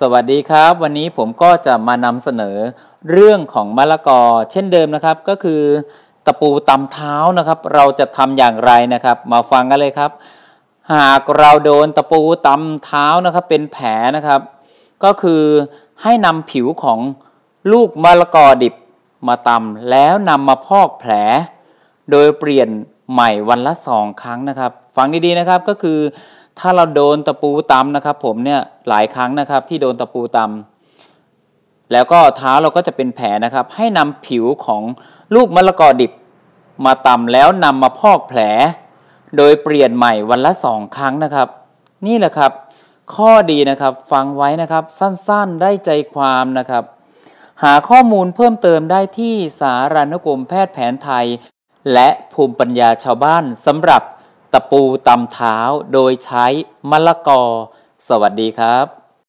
สวัสดีครับวันนี้ผมก็จะมานำเสนอเรื่องของมะละกอเช่นเดิมนะครับ ก็คือ ตะปูตำเท้านะครับ เราจะทำอย่างไรนะครับ มาฟังกันเลยครับ หากเราโดนตะปูตำเท้านะครับ เป็นแผลนะครับ ก็คือให้นำผิวของลูกมะละกอดิบมาตำแล้วนำมาพอกแผล โดยเปลี่ยนใหม่วันละสองครั้งนะครับ ฟังดีๆนะครับก็คือถ้าเราโดนตะปูตำนะครับผมเนี่ยหลายครั้งนะครับที่โดนตะปูตำแล้วก็เท้าเราก็จะเป็นแผลนะครับให้นำผิวของลูกมะละกอดิบมาตำแล้วนำมาพอกแผล โดยเปลี่ยนใหม่วันละสองครั้งนะครับ นี่แหละครับข้อดีนะครับฟังไว้นะครับ สั้นๆได้ใจความนะครับหาข้อมูลเพิ่มเติมได้ที่สารานกรมแพทย์แผนไทย และภูมิปัญญาชาวบ้านสำหรับตะปูตำเท้าโดยใช้มะละกอ สวัสดีครับ